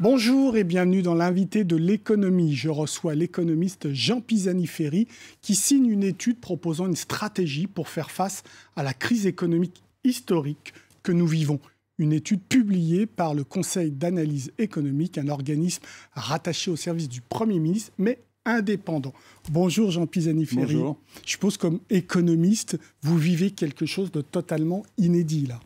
Bonjour et bienvenue dans l'invité de l'économie. Je reçois l'économiste Jean Pisani-Ferry qui signe une étude proposant une stratégie pour faire face à la crise économique historique que nous vivons. Une étude publiée par le Conseil d'analyse économique, un organisme rattaché au service du Premier ministre, mais indépendant. Bonjour Jean Pisani-Ferry. Bonjour. Je suppose comme économiste, vous vivez quelque chose de totalement inédit là.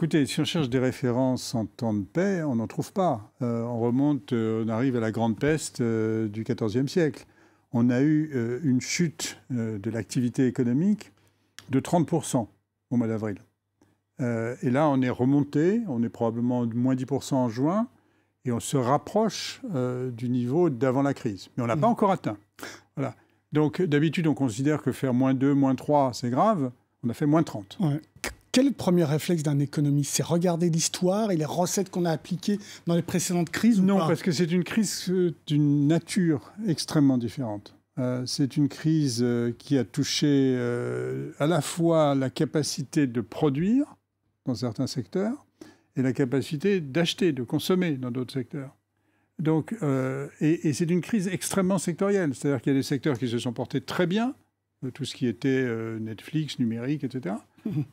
Écoutez, si on cherche des références en temps de paix, on n'en trouve pas. Euh, on remonte, euh, on arrive à la Grande Peste euh, du XIVe siècle. On a eu une chute de l'activité économique de 30% au mois d'avril. et là, on est remonté, on est probablement de moins 10% en juin, et on se rapproche du niveau d'avant la crise. Mais on n'a pas mm. encore atteint. Voilà. Donc d'habitude, on considère que faire moins 2, moins 3, c'est grave. On a fait moins 30. Quel est le premier réflexe d'un économiste C'est regarder l'histoire et les recettes qu'on a appliquées dans les précédentes crises Non, parce que c'est une crise euh, d'une nature extrêmement différente. Euh, c'est une crise euh, qui a touché à la fois la capacité de produire dans certains secteurs et la capacité d'acheter, de consommer dans d'autres secteurs. Donc, et, et c'est une crise extrêmement sectorielle, c'est-à-dire qu'il y a des secteurs qui se sont portés très bien, tout ce qui était Netflix, numérique, etc.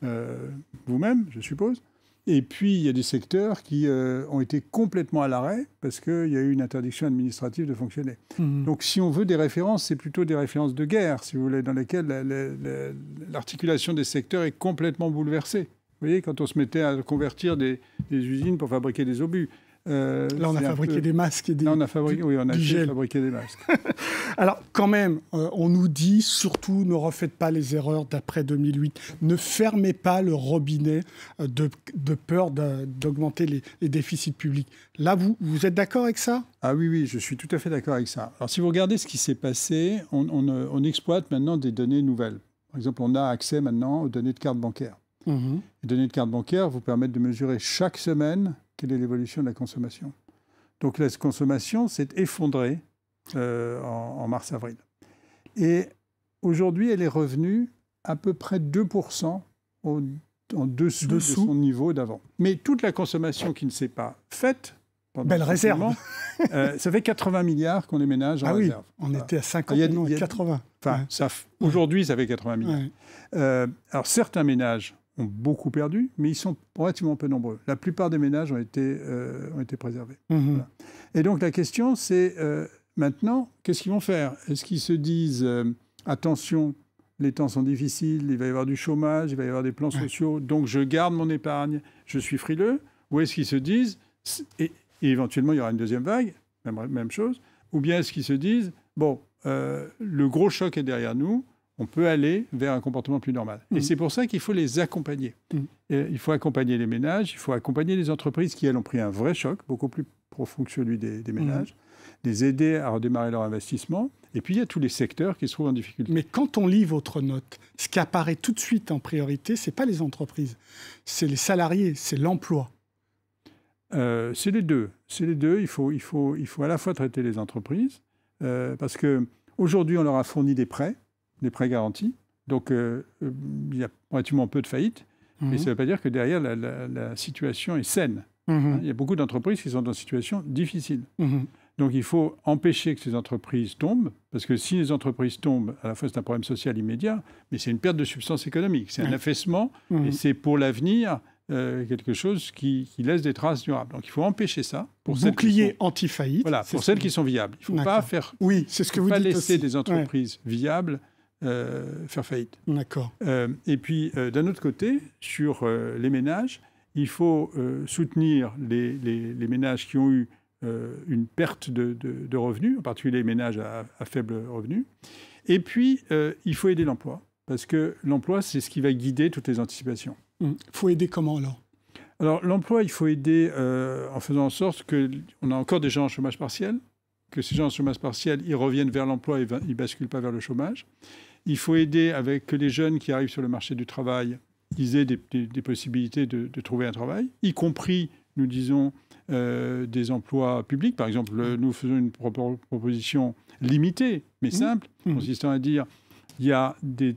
Euh, vous-même, je suppose. Et puis, il y a des secteurs qui euh, ont été complètement à l'arrêt parce qu'il y a eu une interdiction administrative de fonctionner. Mhm. Donc, si on veut des références, c'est plutôt des références de guerre, si vous voulez, dans lesquelles l'articulation des secteurs est complètement bouleversée. Vous voyez, quand on se mettait à convertir des usines pour fabriquer des obus, euh, Là, on a fabriqué des masques et des. on a fabriqué, des masques. Alors, quand même, euh, on nous dit surtout ne refaites pas les erreurs d'après 2008. Ne fermez pas le robinet euh, de, peur d'augmenter les, déficits publics. Là, vous, êtes d'accord avec ça Ah oui, oui, je suis tout à fait d'accord avec ça. Alors, si vous regardez ce qui s'est passé, on, exploite maintenant des données nouvelles. Par exemple, on a accès maintenant aux données de carte bancaire. Mhm. Les données de carte bancaire vous permettent de mesurer chaque semaine quelle est l'évolution de la consommation. Donc la consommation s'est effondrée euh, en, mars-avril. Et aujourd'hui, elle est revenue à peu près 2% au, en dessous, de son niveau d'avant. Mais toute la consommation qui ne s'est pas faite, Belle réserve. Euh, ça fait 80 milliards qu'on les ménage en ah oui, réserve. On était à 50 millions, 80. Aujourd'hui, ça fait 80 milliards. Euh, alors certains ménages ont beaucoup perdu, mais ils sont relativement peu nombreux. La plupart des ménages ont été, euh, ont été préservés. Mhm. Et donc la question, c'est euh, maintenant, qu'est-ce qu'ils vont faire Est-ce qu'ils se disent, euh, attention, les temps sont difficiles, il va y avoir du chômage, il va y avoir des plans sociaux, donc je garde mon épargne, je suis frileux Ou est-ce qu'ils se disent, et, et, éventuellement il y aura une deuxième vague, même, même chose, ou bien est-ce qu'ils se disent, bon, le gros choc est derrière nous, on peut aller vers un comportement plus normal. Et mmh. c'est pour ça qu'il faut les accompagner. Mmh. il faut accompagner les ménages, il faut accompagner les entreprises qui, elles, ont pris un vrai choc, beaucoup plus profond que celui des, ménages, mmh. les aider à redémarrer leur investissement. Et puis, il y a tous les secteurs qui se trouvent en difficulté. Mais quand on lit votre note, ce qui apparaît tout de suite en priorité, ce n'est pas les entreprises, c'est les salariés, c'est l'emploi. Euh, c'est les deux. C'est les deux. Il faut, il, faut, il faut à la fois traiter les entreprises, euh, parce qu'aujourd'hui, on leur a fourni des prêts des prêts garantis. Donc, euh, euh, il y a relativement peu de faillites, mais mhm. ça ne veut pas dire que derrière, la, situation est saine. Mhm. Hein, il y a beaucoup d'entreprises qui sont dans une situation difficile. Mhm. Donc, il faut empêcher que ces entreprises tombent, parce que si les entreprises tombent, à la fois, c'est un problème social immédiat, mais c'est une perte de substance économique. C'est un affaissement, et c'est pour l'avenir euh, quelque chose qui, laisse des traces durables. Donc il faut empêcher ça. Pour Bouclier anti-faillite. Voilà, pour celles qui sont viables. Il ne faut pas faire. Oui, c'est ce que vous laisser des entreprises viables euh, faire faillite. D'accord. Euh, et puis, euh, d'un autre côté, sur les ménages, il faut soutenir les, les, ménages qui ont eu une perte de, de, revenus, en particulier les ménages à, faible revenu. Et puis, il faut aider l'emploi, parce que l'emploi, c'est ce qui va guider toutes les anticipations. Il hum. faut aider comment alors Alors, l'emploi, il faut aider en faisant en sorte qu'on a encore des gens en chômage partiel, que ces gens en chômage partiel, ils reviennent vers l'emploi et ils ne basculent pas vers le chômage. Il faut aider avec que les jeunes qui arrivent sur le marché du travail, ils aient des, possibilités de, trouver un travail, y compris, nous disons, euh, des emplois publics. Par exemple, nous faisons une proposition limitée, mais mmh. simple, mmh. consistant à dire, il y a des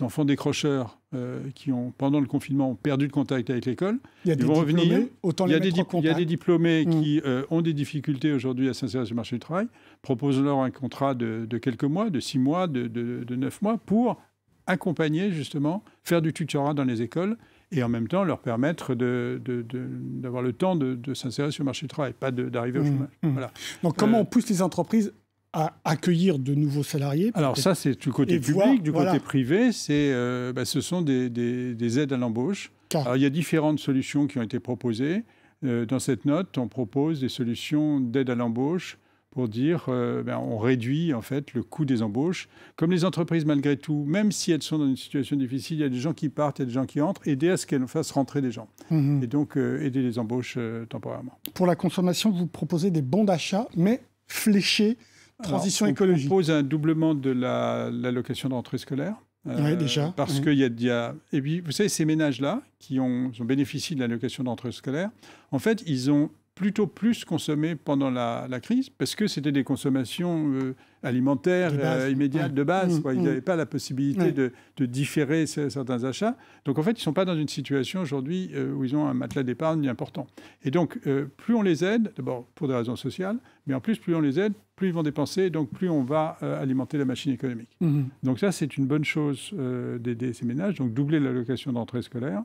enfants décrocheurs euh, qui ont, pendant le confinement, perdu le contact avec l'école. Il y a Ils des vont diplômés, revenir. Autant des il y a des diplômés mm. qui euh, ont des difficultés aujourd'hui à s'insérer sur le marché du travail. proposent leur un contrat de, quelques mois, de six mois, de, neuf mois, pour accompagner justement, faire du tutorat dans les écoles et en même temps leur permettre d'avoir le temps de, s'insérer sur le marché du travail, pas d'arriver au mm. chômage. Mm. Voilà. Donc comment euh, on pousse les entreprises à accueillir de nouveaux salariés. Alors ça, c'est du côté public, du côté privé, c'est, euh, bah, ce sont des, des, aides à l'embauche. Alors il y a différentes solutions qui ont été proposées. Euh, dans cette note, on propose des solutions d'aide à l'embauche pour dire euh, ben, on réduit en fait le coût des embauches. Comme les entreprises, malgré tout, même si elles sont dans une situation difficile, il y a des gens qui partent, il y a des gens qui entrent, aider à ce qu'elles fassent rentrer des gens. Hum, hum. Et donc aider les embauches temporairement. Pour la consommation, vous proposez des bons d'achat, mais fléchés Transition écologique. propose un doublement de l'allocation la, scolaire. oui, euh, déjà. Parce qu'il y a, Et puis, vous savez, ces ménages-là, qui ont, ont bénéficié de l'allocation d'entrée scolaire, en fait, ils ont plutôt plus consommés pendant la, crise, parce que c'était des consommations euh, alimentaires immédiates, de base. Euh, mmh, ils mmh. n'avaient pas la possibilité de, différer certains achats. Donc en fait, ils ne sont pas dans une situation aujourd'hui euh, où ils ont un matelas d'épargne important. Et donc, plus on les aide, d'abord pour des raisons sociales, mais en plus, plus on les aide, plus ils vont dépenser, donc plus on va alimenter la machine économique. Mmh. Donc ça, c'est une bonne chose d'aider ces ménages, donc doubler l'allocation d'entrée scolaire.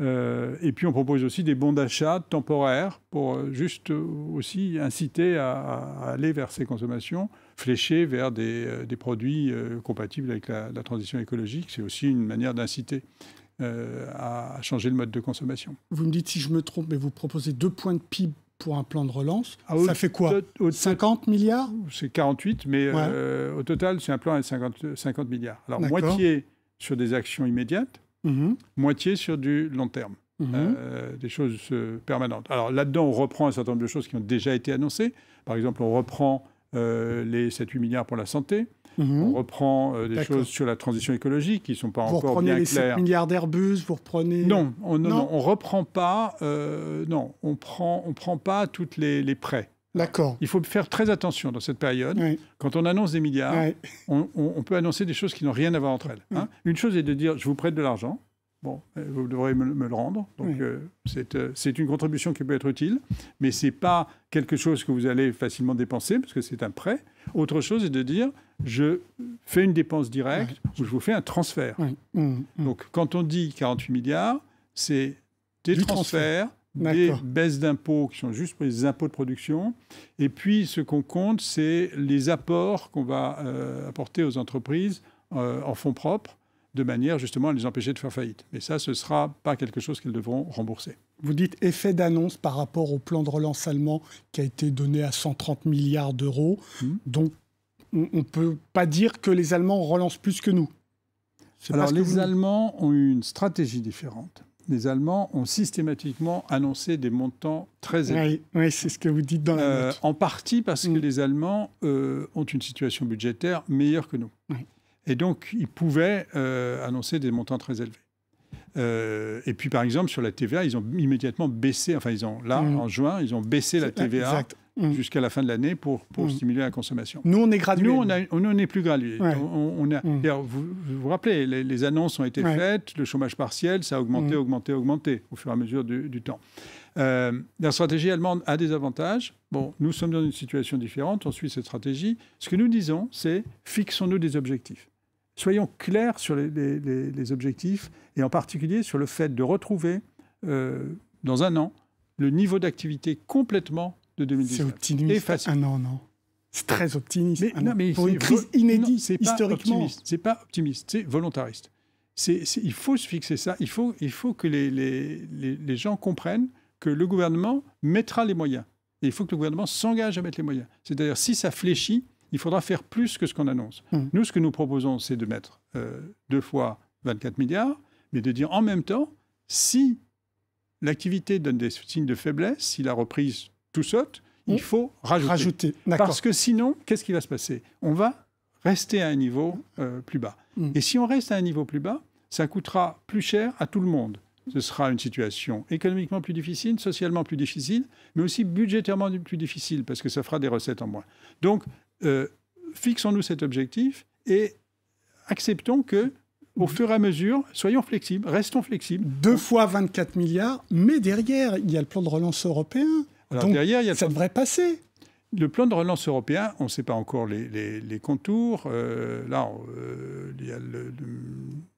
Euh, et puis on propose aussi des bons d'achat temporaires pour euh, juste euh, aussi inciter à, aller vers ces consommations, fléchées vers des, produits compatibles avec la, transition écologique. C'est aussi une manière d'inciter. à changer le mode de consommation. Vous me dites si je me trompe, mais vous proposez deux points de PIB pour un plan de relance. Ah, ça fait quoi 50 milliards C'est 48, mais au total, c'est un plan à 50, 50 milliards. Alors moitié sur des actions immédiates, Mhm. moitié sur du long terme. Mhm. Euh, des choses euh, permanentes. Alors là-dedans, on reprend un certain nombre de choses qui ont déjà été annoncées. Par exemple, on reprend euh, les 7-8 milliards pour la santé. Mhm. On reprend des choses sur la transition écologique qui ne sont pas encore bien claires. Vous reprenez les 7 milliards d'Airbus, vous reprenez... Non, on ne reprend pas... non, on prend, on prend pas toutes les prêts. Il faut faire très attention dans cette période. Quand on annonce des milliards, on, peut annoncer des choses qui n'ont rien à voir entre elles. Hein. Une chose est de dire je vous prête de l'argent. Bon, euh, vous devrez me, le rendre. Donc, euh, euh, c'est une contribution qui peut être utile, mais ce n'est pas quelque chose que vous allez facilement dépenser, parce que c'est un prêt. Autre chose est de dire je fais une dépense directe ou je vous fais un transfert. Mmh, mmh. Donc, quand on dit 48 milliards, c'est des transferts des baisses d'impôts qui sont juste pour les impôts de production. Et puis, ce qu'on compte, c'est les apports qu'on va euh, apporter aux entreprises euh, en fonds propres, de manière justement à les empêcher de faire faillite. Mais ça, ce ne sera pas quelque chose qu'elles devront rembourser. Vous dites effet d'annonce par rapport au plan de relance allemand qui a été donné à 130 milliards d'euros. Hmm. Donc, on ne peut pas dire que les Allemands relancent plus que nous. Alors, les Allemands ont eu une stratégie différente les Allemands ont systématiquement annoncé des montants très élevés. Oui, c'est ce que vous dites dans la euh, En partie parce que mm. les Allemands euh, ont une situation budgétaire meilleure que nous. Et donc, ils pouvaient euh, annoncer des montants très élevés. Euh, et puis, par exemple, sur la TVA, ils ont immédiatement baissé, enfin, ils ont, là, mm. en juin, ils ont baissé la TVA exact. Mm. jusqu'à la fin de l'année pour, mm. stimuler la consommation. Nous, on est gradué. Nous, on n'est plus gradué. On, mm. vous, vous, rappelez, les, annonces ont été faites, le chômage partiel, ça a augmenté, augmenté, augmenté au fur et à mesure du, temps. Euh, la stratégie allemande a des avantages. Bon, nous sommes dans une situation différente, on suit cette stratégie. Ce que nous disons, c'est fixons-nous des objectifs. Soyons clairs sur les, objectifs et en particulier sur le fait de retrouver euh, dans un an le niveau d'activité complètement de C'est optimiste. Et ah non, non. C'est très optimiste. Mais, ah pour une crise inédite, historiquement. C'est pas optimiste, c'est volontariste. il faut se fixer ça. Il faut, il faut que les, les, gens comprennent que le gouvernement mettra les moyens. Et il faut que le gouvernement s'engage à mettre les moyens. C'est-à-dire, si ça fléchit, il faudra faire plus que ce qu'on annonce. Mmh. Nous, ce que nous proposons, c'est de mettre euh, deux fois 24 milliards, mais de dire en même temps, si l'activité donne des signes de faiblesse, si la reprise tout saute, il faut rajouter. Parce que sinon, qu'est-ce qui va se passer On va rester à un niveau euh, plus bas. Mm. Et si on reste à un niveau plus bas, ça coûtera plus cher à tout le monde. Ce sera une situation économiquement plus difficile, socialement plus difficile, mais aussi budgétairement plus difficile, parce que ça fera des recettes en moins. Donc, euh, fixons-nous cet objectif et acceptons que au fur et à mesure, soyons flexibles, restons flexibles. Deux fois 24 milliards, mais derrière, il y a le plan de relance européen. Alors derrière, il y a ça devrait passer. Le plan de relance européen, on ne sait pas encore les, contours. Euh, là, euh, il y a le,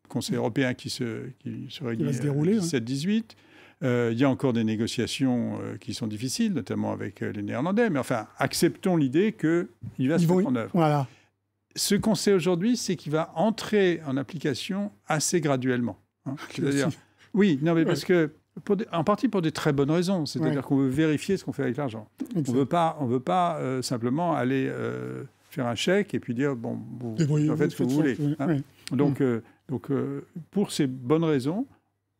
Conseil européen qui se, se réunit le 17-18. Euh, il y a encore des négociations qui sont difficiles, notamment avec les Néerlandais. Mais enfin, acceptons l'idée qu'il va se mettre en œuvre. Voilà. Ce qu'on sait aujourd'hui, c'est qu'il va entrer en application assez graduellement. Hein. C'est-à-dire, oui, non, mais parce que en partie pour des très bonnes raisons. C'est-à-dire qu'on veut vérifier ce qu'on fait avec l'argent. On ne veut pas, on veut pas euh, simplement aller euh, faire un chèque et puis dire, bon, vous, en fait, ce que vous voulez. Hein. Donc, mm. euh, donc pour ces bonnes raisons,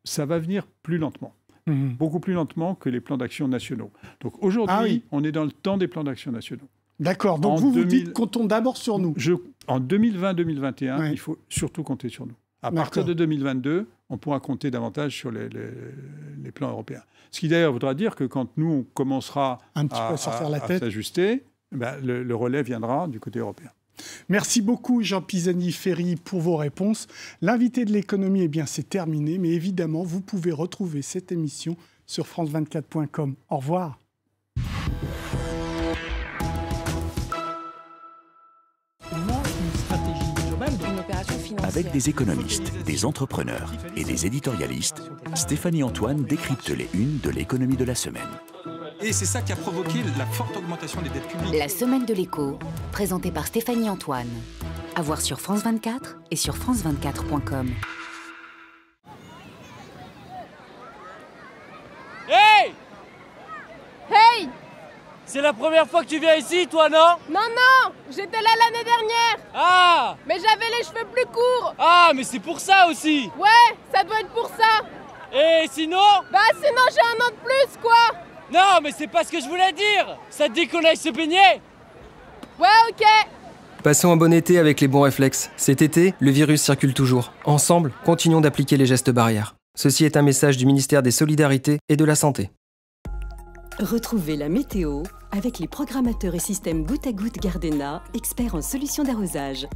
ça va venir plus lentement. Mm. Beaucoup plus lentement que les plans d'action nationaux. Donc ah aujourd'hui, on est dans le temps des plans d'action nationaux. D'accord. Donc vous vous dites, comptons d'abord sur nous. Je, en 2020-2021, il faut surtout compter sur nous. À partir de 2022, on pourra compter davantage sur les, plans européens. Ce qui d'ailleurs voudra dire que quand nous, on commencera à, la tête. s'ajuster, eh ben, le, relais viendra du côté européen. Merci beaucoup Jean Pisani-Ferry pour vos réponses. L'invité de l'économie, eh bien c'est terminé, mais évidemment, vous pouvez retrouver cette émission sur france24.com. Au revoir. Avec des économistes, des entrepreneurs et des éditorialistes, Stéphanie Antoine décrypte les unes de l'économie de la semaine. Et c'est ça qui a provoqué la forte augmentation des dettes publiques. La semaine de l'écho, présentée par Stéphanie Antoine. À voir sur France 24 et sur France24.com. C'est la première fois que tu viens ici, toi, non Non, non J'étais là l'année dernière Ah Mais j'avais les cheveux plus courts Ah, mais c'est pour ça aussi Ouais, ça doit être pour ça Et sinon Bah sinon j'ai un an de plus, quoi Non, mais c'est pas ce que je voulais dire Ça te dit qu'on aille se baigner Ouais, ok Passons un bon été avec les bons réflexes. Cet été, le virus circule toujours. Ensemble, continuons d'appliquer les gestes barrières. Ceci est un message du ministère des Solidarités et de la Santé. Retrouvez la météo avec les programmateurs et systèmes goutte à goutte Gardena, experts en solutions d'arrosage.